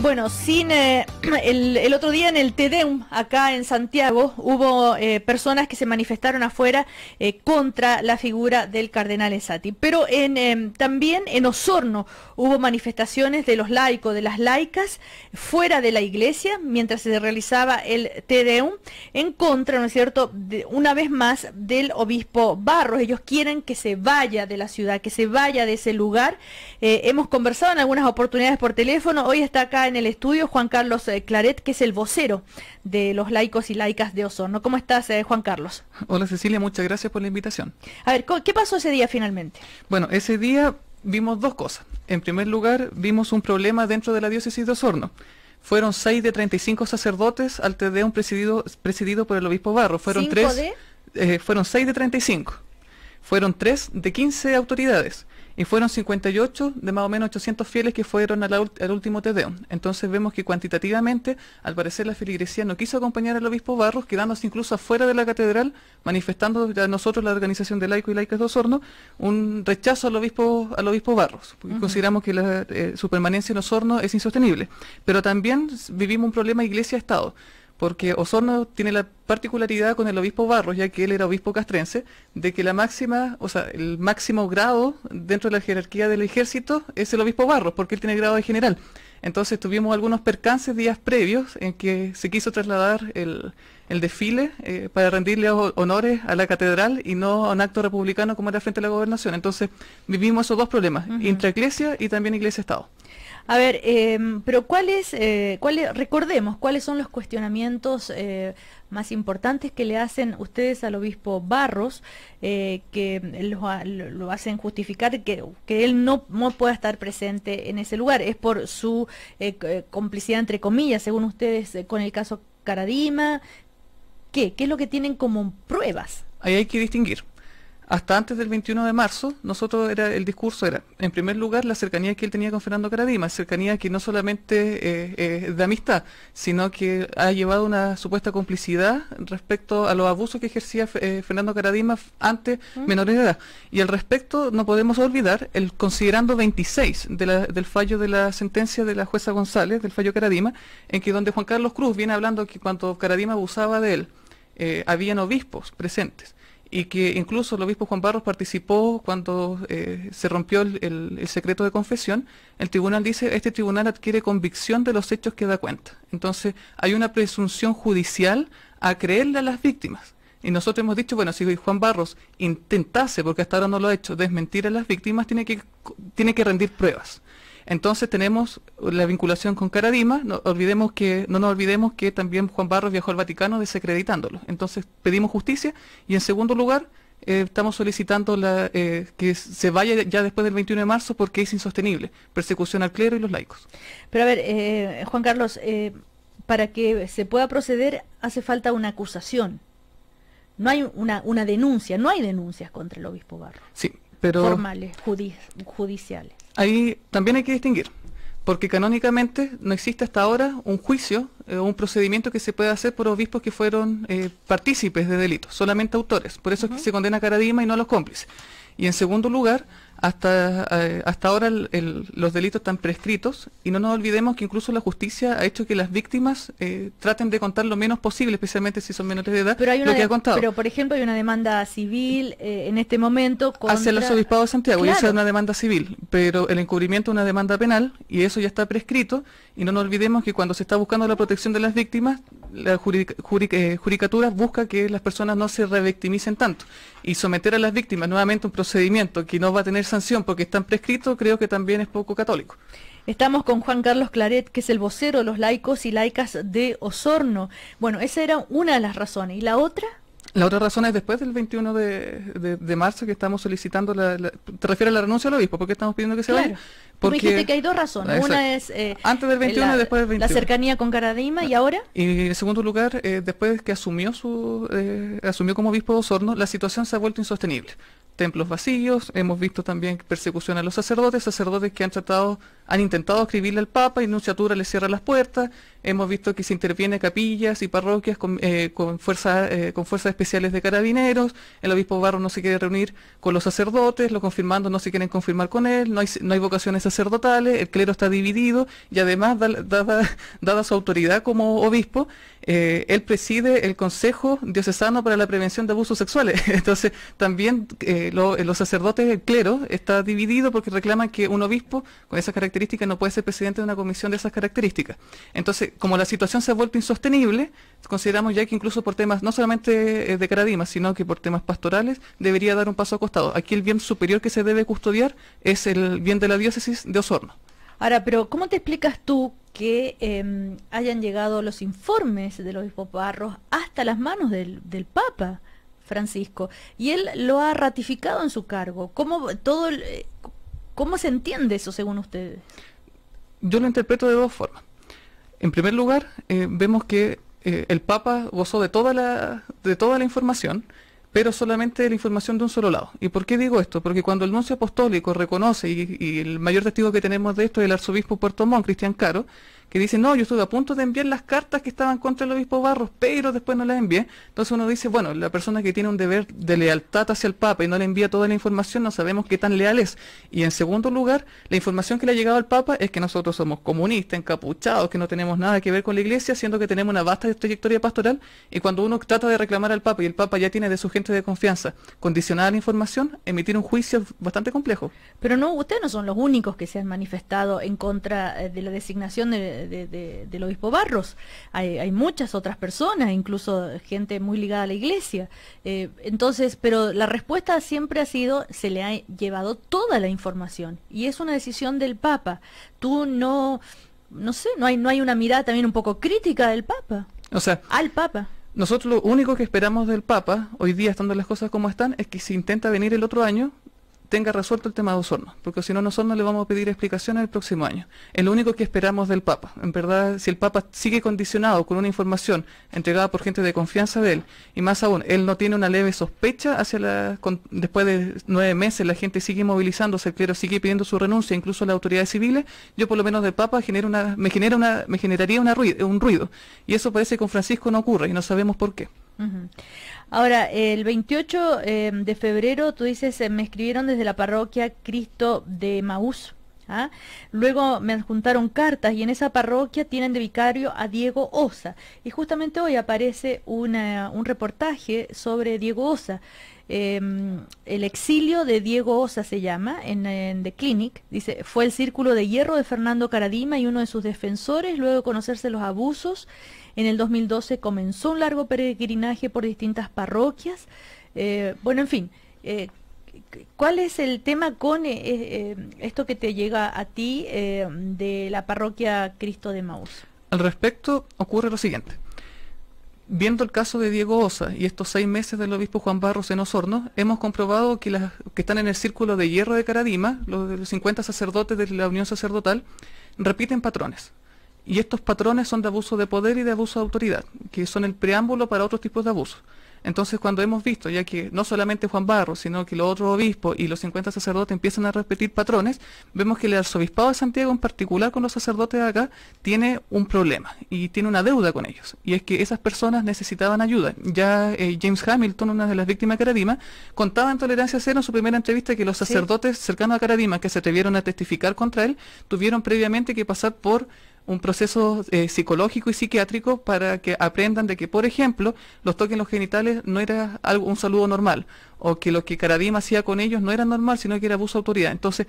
Bueno, sin, eh, el, otro día en el TEDEUM, acá en Santiago, hubo eh, personas que se manifestaron afuera eh, contra la figura del cardenal Esati. Pero en, también en Osorno hubo manifestaciones de los laicos, de las laicas, fuera de la iglesia, mientras se realizaba el TEDEUM, en contra, ¿no es cierto?, una vez más del obispo Barros. Ellos quieren que se vaya de la ciudad, que se vaya de ese lugar. hemos conversado en algunas oportunidades por teléfono. Hoy está acá en el estudio Juan Carlos eh, Claret, que es el vocero de los laicos y laicas de Osorno. ¿Cómo estás, eh, Juan Carlos? Hola, Cecilia, muchas gracias por la invitación. A ver, ¿qué pasó ese día finalmente? Bueno, ese día vimos dos cosas. En primer lugar, vimos un problema dentro de la diócesis de Osorno. Fueron seis de 35 sacerdotes al TDEUM presidido, presidido por el obispo Barro. Fueron tres de... Eh, fueron 6 de 35. Fueron tres de 15 autoridades y fueron 58 de más o menos 800 fieles que fueron al, último Tedeo. Entonces vemos que cuantitativamente, al parecer, la feligresía no quiso acompañar al obispo Barros, quedándose incluso afuera de la catedral, manifestando a nosotros, la organización de laico y laicas de Osorno, un rechazo al obispo, al obispo Barros, consideramos que eh, su permanencia en Osorno es insostenible. Pero también vivimos un problema iglesia-estado porque Osorno tiene la particularidad con el obispo Barros, ya que él era obispo castrense, de que la máxima, o sea, el máximo grado dentro de la jerarquía del ejército es el obispo Barros, porque él tiene el grado de general. Entonces tuvimos algunos percances días previos en que se quiso trasladar el, desfile eh, para rendirle honores a la catedral y no a un acto republicano como era frente a la gobernación. Entonces vivimos esos dos problemas, uh y también iglesia-estado. A ver, em, pero ¿cuáles, eh, cuáles, recordemos, cuáles son los cuestionamientos eh, más importantes que le hacen ustedes al obispo Barros, eh, que lo, lo, hacen justificar que, que él no, no, pueda estar presente en ese lugar? ¿Es por su eh, complicidad, entre comillas, según ustedes, con el caso Caradima? ¿Qué? ¿Qué es lo que tienen como pruebas? Ahí hay que distinguir hasta antes del 21 de marzo, nosotros era el discurso era, en primer lugar, la cercanía que él tenía con Fernando Caradima, cercanía que no solamente eh, eh de amistad, sino que ha llevado una supuesta complicidad respecto a los abusos que ejercía eh, Fernando Caradima antes mm. menores de edad. Y al respecto, no podemos olvidar el considerando 26 del fallo de la sentencia de la jueza González, del fallo Caradima, en que donde Juan Carlos Cruz viene hablando que cuando Caradima abusaba de él, eh, habían obispos presentes y que incluso el obispo Juan Barros participó cuando eh, se rompió el, secreto de confesión, el tribunal dice, este tribunal adquiere convicción de los hechos que da cuenta. Entonces hay una presunción judicial a creerle a las víctimas. Y nosotros hemos dicho, bueno, si Juan Barros intentase, porque hasta ahora no lo ha hecho, desmentir a las víctimas, tiene que, tiene que rendir pruebas. Entonces tenemos la vinculación con Caradima, no, olvidemos que, no nos olvidemos que también Juan Barros viajó al Vaticano desacreditándolo. Entonces pedimos justicia y en segundo lugar eh, estamos solicitando la, eh, que se vaya ya después del 21 de marzo porque es insostenible, persecución al clero y los laicos. Pero a ver, eh, Juan Carlos, para que se pueda proceder hace falta una acusación. No hay una, denuncia, no hay denuncias contra el obispo Barros, Sí, pero... Formales, judiciales ahí también hay que distinguir, porque canónicamente no existe hasta ahora un juicio o eh, un procedimiento que se pueda hacer por obispos que fueron eh, partícipes de delitos, solamente autores. Por eso es que se condena a Caradima y no a los cómplices. Y en segundo lugar, hasta, eh, hasta ahora los delitos están prescritos y no nos olvidemos que incluso la justicia ha hecho que las víctimas eh, traten de contar lo menos posible, especialmente si son menores de edad, pero hay una lo que ha contado. Pero, por ejemplo, hay una demanda civil eh, en este momento contra... Hacia el obispados de Santiago, y esa es una demanda civil, pero el encubrimiento es una demanda penal y eso ya está prescrito y no nos olvidemos que cuando se está buscando la protección de las víctimas, la eh, judicatura busca que las personas no se revictimicen tanto. Y someter a las víctimas nuevamente un procedimiento que no va a tener sanción porque están prescritos, creo que también es poco católico. Estamos con Juan Carlos Claret, que es el vocero de los laicos y laicas de Osorno. Bueno, esa era una de las razones. ¿Y la otra? La otra razón es después del 21 de, marzo que estamos solicitando, la, ¿te refieres a la renuncia al obispo? porque estamos pidiendo que se vaya? Porque que hay dos razones. Una es... Eh, Antes del 21 la, después del 21. La cercanía con Caradima y ahora... Y en segundo lugar, eh, después que asumió, su, eh, asumió como obispo de Osorno, la situación se ha vuelto insostenible. Templos vacíos, hemos visto también persecución a los sacerdotes, sacerdotes que han tratado han intentado escribirle al Papa y Nunciatura le cierra las puertas. Hemos visto que se interviene capillas y parroquias con, eh, fuerza, eh, con fuerzas especiales de carabineros. El obispo Barro no se quiere reunir con los sacerdotes, los confirmando no se quieren confirmar con él, no hay, no hay vocaciones sacerdotales, el clero está dividido y además, dada, su autoridad como obispo, eh, él preside el Consejo Diocesano para la Prevención de Abusos Sexuales. Entonces, también los sacerdotes, el clero, está dividido porque reclaman que un obispo con esas características no puede ser presidente de una comisión de esas características. Entonces, como la situación se ha vuelto insostenible, consideramos ya que incluso por temas no solamente eh, de Caradima, sino que por temas pastorales, debería dar un paso a costado. Aquí el bien superior que se debe custodiar es el bien de la diócesis de Osorno. Ahora, pero ¿cómo te explicas tú que em, hayan llegado los informes de los Barros hasta las manos del, del Papa? Francisco, y él lo ha ratificado en su cargo. ¿Cómo todo el, ¿Cómo se entiende eso según ustedes? Yo lo interpreto de dos formas. En primer lugar, eh, vemos que eh, el Papa gozó de toda, la, de toda la información, pero solamente de la información de un solo lado. ¿Y por qué digo esto? Porque cuando el nuncio apostólico reconoce, y, y el mayor testigo que tenemos de esto es el arzobispo Puerto Montt, Cristian Caro, que dice, no, yo estuve a punto de enviar las cartas que estaban contra el obispo Barros, pero después no las envié. Entonces uno dice, bueno, la persona que tiene un deber de lealtad hacia el Papa y no le envía toda la información, no sabemos qué tan leal es. Y en segundo lugar, la información que le ha llegado al Papa es que nosotros somos comunistas, encapuchados, que no tenemos nada que ver con la Iglesia, siendo que tenemos una vasta trayectoria pastoral, y cuando uno trata de reclamar al Papa y el Papa ya tiene de su gente de confianza condicionada la información, emitir un juicio bastante complejo. Pero no, ustedes no son los únicos que se han manifestado en contra eh, de la designación de del obispo Barros. Hay, muchas otras personas, incluso gente muy ligada a la iglesia. Eh, entonces, pero la respuesta siempre ha sido, se le ha llevado toda la información y es una decisión del Papa. Tú no, no sé, no hay, no hay una mirada también un poco crítica del Papa. O sea, al Papa. Nosotros lo único que esperamos del Papa, hoy día estando las cosas como están, es que si intenta venir el otro año, tenga resuelto el tema de Osorno, porque si no nosotros le vamos a pedir explicaciones el próximo año. Es lo único que esperamos del Papa. En verdad, si el Papa sigue condicionado con una información entregada por gente de confianza de él, y más aún, él no tiene una leve sospecha hacia la, después de nueve meses la gente sigue movilizándose, el sigue pidiendo su renuncia, incluso a las autoridades civiles, yo por lo menos del Papa genera una, me, genera una, me generaría una un ruido. Y eso parece que con Francisco no ocurre y no sabemos por qué. Ahora, el 28 em, de febrero, tú dices, eh, me escribieron desde la parroquia Cristo de Maús. ¿ah? Luego me adjuntaron cartas y en esa parroquia tienen de vicario a Diego Osa. Y justamente hoy aparece una, un reportaje sobre Diego Osa. Em, el exilio de Diego Osa se llama, en, The Clinic, dice, fue el círculo de hierro de Fernando Caradima y uno de sus defensores, luego de conocerse los abusos, en el 2012 comenzó un largo peregrinaje por distintas parroquias. Eh, bueno, en fin, eh, ¿cuál es el tema con eh, esto que te llega a ti de la parroquia Cristo de Maús? Al respecto ocurre lo siguiente. Viendo el caso de Diego Osa y estos seis meses del obispo Juan Barros en Osorno, hemos comprobado que las que están en el círculo de hierro de Caradima, los, los 50 sacerdotes de la Unión Sacerdotal, repiten patrones. Y estos patrones son de abuso de poder y de abuso de autoridad, que son el preámbulo para otros tipos de abusos. Entonces, cuando hemos visto ya que no solamente Juan Barro, sino que los otros obispos y los 50 sacerdotes empiezan a repetir patrones, vemos que el arzobispado de Santiago, en particular con los sacerdotes de acá, tiene un problema y tiene una deuda con ellos. Y es que esas personas necesitaban ayuda. Ya eh, James Hamilton, una de las víctimas de Caradima, contaba en Tolerancia Cero en su primera entrevista que los sacerdotes cercanos a Caradima que se atrevieron a testificar contra él tuvieron previamente que pasar por un proceso eh, psicológico y psiquiátrico para que aprendan de que, por ejemplo, los toques en los genitales no era algo, un saludo normal, o que lo que Karadim hacía con ellos no era normal, sino que era abuso de autoridad. Entonces,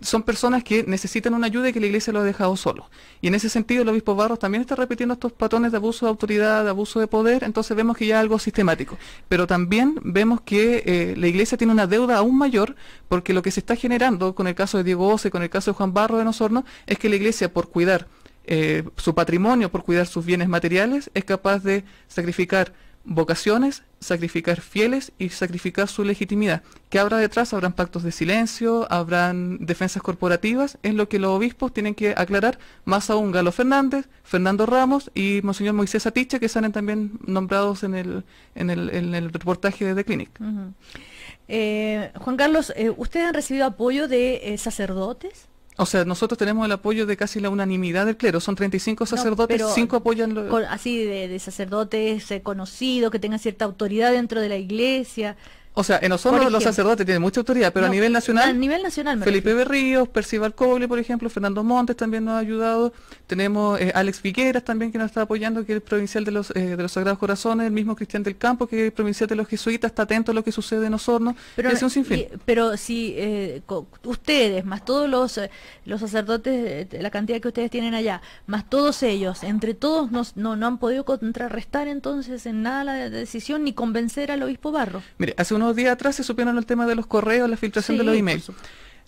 son personas que necesitan una ayuda y que la iglesia lo ha dejado solo. Y en ese sentido el obispo Barros también está repitiendo estos patrones de abuso de autoridad, de abuso de poder, entonces vemos que ya es algo sistemático. Pero también vemos que eh, la iglesia tiene una deuda aún mayor porque lo que se está generando con el caso de Diego Ose, con el caso de Juan Barros de Nosorno, es que la iglesia por cuidar eh, su patrimonio por cuidar sus bienes materiales, es capaz de sacrificar vocaciones, sacrificar fieles y sacrificar su legitimidad. ¿Qué habrá detrás? Habrán pactos de silencio, habrán defensas corporativas, es lo que los obispos tienen que aclarar, más aún Galo Fernández, Fernando Ramos y Monseñor Moisés Atiche, que salen también nombrados en el, en el, reportaje de The Clinic. Eh, Juan Carlos, eh, ¿ustedes han recibido apoyo de sacerdotes? O sea, nosotros tenemos el apoyo de casi la unanimidad del clero. Son 35 sacerdotes, 5 apoyan. Lo... Así, de, sacerdotes conocidos, que tengan cierta autoridad dentro de la iglesia. O sea, en nosotros los sacerdotes tienen mucha autoridad, pero a nivel nacional. A nivel nacional, Felipe Berríos, Percival Coble, por ejemplo, Fernando Montes también nos ha ayudado. Tenemos eh, Alex Figueras también que nos está apoyando, que es provincial de los, eh, de los Sagrados Corazones, el mismo Cristian del Campo, que es provincial de los jesuitas, está atento a lo que sucede en Osorno. Pero, pero si eh, ustedes, más todos los, los sacerdotes, la cantidad que ustedes tienen allá, más todos ellos, entre todos nos, no, no han podido contrarrestar entonces en nada la decisión ni convencer al obispo Barro. Mire, hace unos días atrás se supieron el tema de los correos, la filtración de los emails.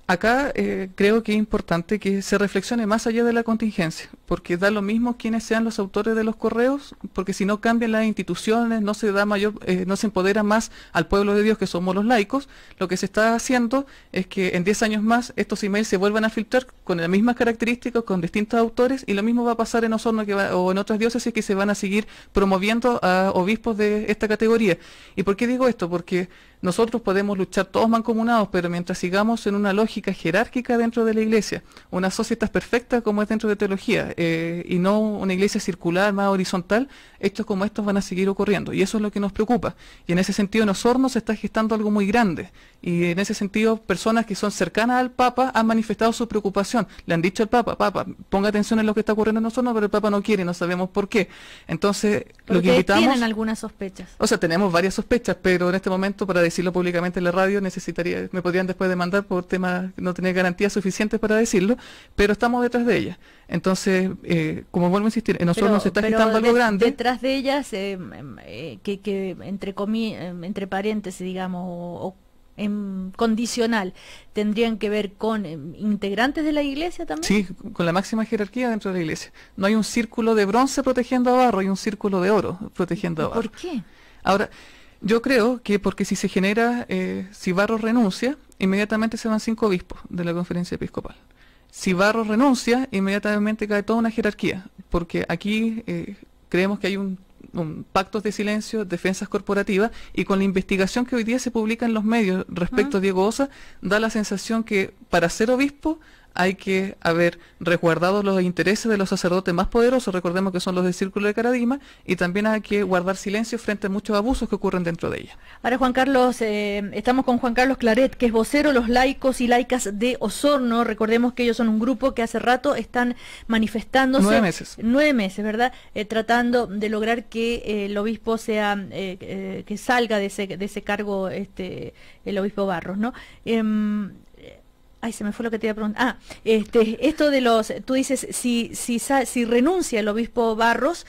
Acá eh, creo que es importante que se reflexione más allá de la contingencia, porque da lo mismo quienes sean los autores de los correos, porque si no cambian las instituciones, no se da mayor, eh, no se empodera más al pueblo de Dios que somos los laicos, lo que se está haciendo es que en 10 años más estos emails se vuelvan a filtrar con las mismas características, con distintos autores, y lo mismo va a pasar en Osorno que en otras diócesis que se van a seguir promoviendo a obispos de esta categoría. ¿Y por qué digo esto? Porque nosotros podemos luchar todos mancomunados, pero mientras sigamos en una lógica jerárquica dentro de la iglesia, una sociedad perfecta como es dentro de teología, eh, y no una iglesia circular, más horizontal, hechos como estos van a seguir ocurriendo, y eso es lo que nos preocupa. Y en ese sentido, en Osorno se está gestando algo muy grande, y en ese sentido, personas que son cercanas al Papa han manifestado su preocupación, le han dicho al Papa, Papa, ponga atención en lo que está ocurriendo en Osorno, pero el Papa no quiere, no sabemos por qué. Entonces, lo que invitamos... tienen algunas sospechas. O sea, tenemos varias sospechas, pero en este momento, para decirlo públicamente en la radio, necesitaría, me podrían después demandar por temas no tenía garantías suficientes para decirlo, pero estamos detrás de ellas. Entonces, eh, como vuelvo a insistir, nosotros nos está gestando algo grande. Detrás de ellas, eh, em, eh, que, entre, comi em, entre paréntesis, digamos, o, en condicional tendrían que ver con em, integrantes de la iglesia también. Sí, con la máxima jerarquía dentro de la iglesia. No hay un círculo de bronce protegiendo a barro, hay un círculo de oro protegiendo a barro. ¿Por qué? Ahora, yo creo que porque si se genera, eh, si Barros renuncia, inmediatamente se van cinco obispos de la conferencia episcopal. Si Barro renuncia, inmediatamente cae toda una jerarquía, porque aquí eh, creemos que hay un, un, pactos de silencio, defensas corporativas, y con la investigación que hoy día se publica en los medios respecto a Diego Osa, da la sensación que para ser obispo hay que haber resguardado los intereses de los sacerdotes más poderosos, recordemos que son los del Círculo de Caradima, y también hay que guardar silencio frente a muchos abusos que ocurren dentro de ella. Ahora, Juan Carlos, eh, estamos con Juan Carlos Claret, que es vocero los laicos y laicas de Osorno. Recordemos que ellos son un grupo que hace rato están manifestándose. Nueve meses. Nueve meses, ¿verdad? Eh, tratando de lograr que eh, el obispo sea, que salga de ese, de ese cargo este, el obispo Barros, ¿no? Em, Ay, se me fue lo que te iba a preguntar. Ah, este, esto de los, tú dices, si, si, si renuncia el obispo Barros,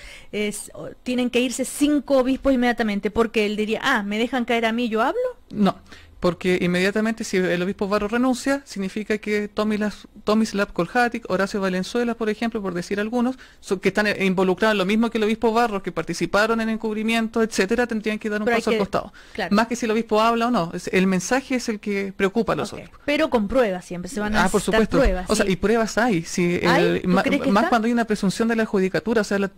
tienen que irse cinco obispos inmediatamente, porque él diría, ah, ¿me dejan caer a mí, yo hablo? No, porque inmediatamente si el obispo Barro renuncia, significa que Tommy Tomislav Kolhatik, Horacio Valenzuela, por ejemplo, por decir algunos, que están eh, involucrados lo mismo que el obispo Barro, que participaron en el encubrimiento, etcétera, tendrían que dar un paso al costado. Más que si el obispo habla o no, el mensaje es el que preocupa a los otros. Pero con pruebas siempre se van a ah, por supuesto. pruebas. y pruebas hay, si más cuando hay una presunción de la judicatura, o sea, eh,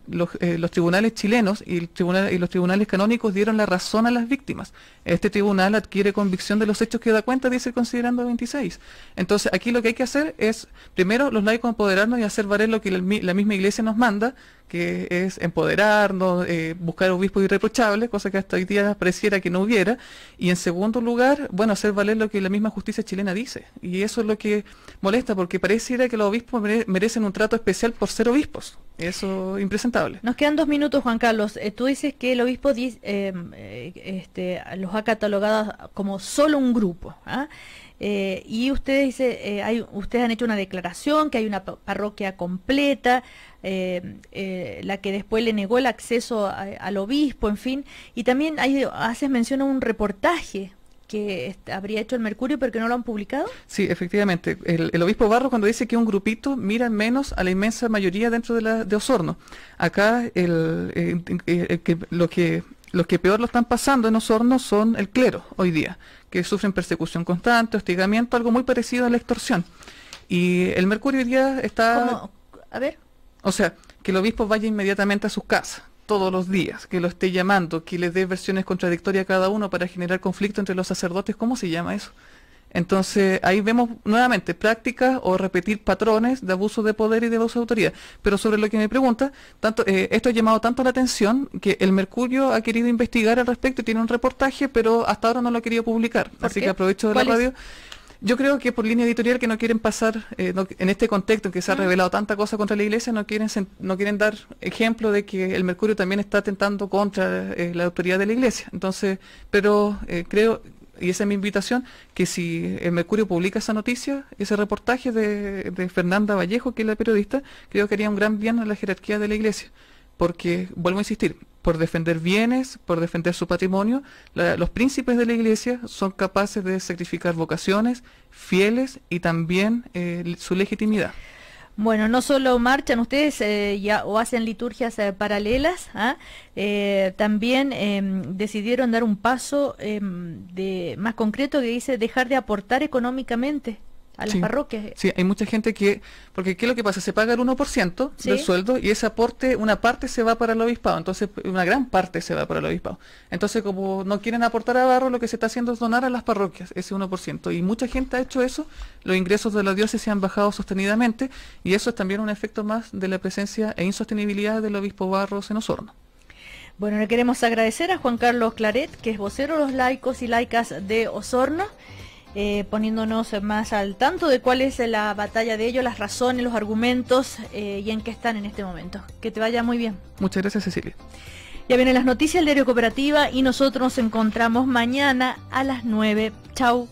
los, tribunales chilenos y los tribunales canónicos dieron la razón a las víctimas. Este tribunal adquiere convicción de los hechos que da cuenta dice considerando 26. Entonces, aquí lo que hay que hacer es, primero, los laicos empoderarnos y hacer valer lo que la misma iglesia nos manda, que es empoderarnos, eh, buscar obispos irreprochables, cosa que hasta hoy día pareciera que no hubiera, y en segundo lugar, bueno, hacer valer lo que la misma justicia chilena dice, y eso es lo que molesta, porque pareciera que los obispos merecen un trato especial por ser obispos, eso impresentable. Nos quedan dos minutos, Juan Carlos, eh, tú dices que el obispo eh, este, los ha catalogado como solo un grupo, ¿ah? Eh, y ustedes, eh, ustedes han hecho una declaración que hay una parroquia completa, eh, la que después le negó el acceso al obispo, en fin. Y también haces mención a un reportaje que habría hecho el Mercurio pero que no lo han publicado? Sí, efectivamente. El, obispo Barro cuando dice que un grupito mira menos a la inmensa mayoría dentro de, la, de Osorno. Acá que, lo que los que peor lo están pasando en Osorno son el clero hoy día, que sufren persecución constante, hostigamiento, algo muy parecido a la extorsión. Y el Mercurio hoy día está... A ver. O sea, que el obispo vaya inmediatamente a sus casas todos los días, que lo esté llamando, que le dé versiones contradictorias a cada uno para generar conflicto entre los sacerdotes, ¿cómo se llama eso? Entonces ahí vemos nuevamente prácticas o repetir patrones de abuso de poder y de abuso de autoridad. Pero sobre lo que me pregunta, tanto, eh, esto ha llamado tanto la atención que el Mercurio ha querido investigar al respecto y tiene un reportaje, pero hasta ahora no lo ha querido publicar. Así que aprovecho de la radio. Yo creo que por línea editorial que no quieren pasar, eh, en este contexto en que se ha mm. revelado tanta cosa contra la Iglesia, no quieren no quieren dar ejemplo de que el Mercurio también está atentando contra eh, la autoridad de la Iglesia. Entonces, pero creo y esa es mi invitación, que si el eh, Mercurio publica esa noticia, ese reportaje de, Fernanda Vallejo, que es la periodista, creo que haría un gran bien a la jerarquía de la Iglesia. Porque, vuelvo a insistir, por defender bienes, por defender su patrimonio, los príncipes de la Iglesia son capaces de sacrificar vocaciones, fieles y también eh, su legitimidad. Bueno, no solo marchan ustedes eh, ya, o hacen liturgias eh, paralelas, ¿ah? eh, también em, decidieron dar un paso em, de, más concreto que dice dejar de aportar económicamente a las parroquias. Sí, hay mucha gente que, porque ¿qué es lo que pasa? Se paga el 1% del sueldo y ese aporte, una parte se va para el obispado, entonces una gran parte se va para el obispado. Entonces, como no quieren aportar a Barro, lo que se está haciendo es donar a las parroquias ese 1%. Y mucha gente ha hecho eso, los ingresos de la diócesis han bajado sostenidamente y eso es también un efecto más de la presencia e insostenibilidad del obispo Barros en Osorno. Bueno, le queremos agradecer a Juan Carlos Claret, que es vocero de los laicos y laicas de Osorno. Eh, poniéndonos más al tanto de cuál es la batalla de ellos, las razones, los argumentos eh, y en qué están en este momento. Que te vaya muy bien. Muchas gracias, Cecilia. Ya vienen las noticias del Diario Cooperativa y nosotros nos encontramos mañana a las 9. Chau.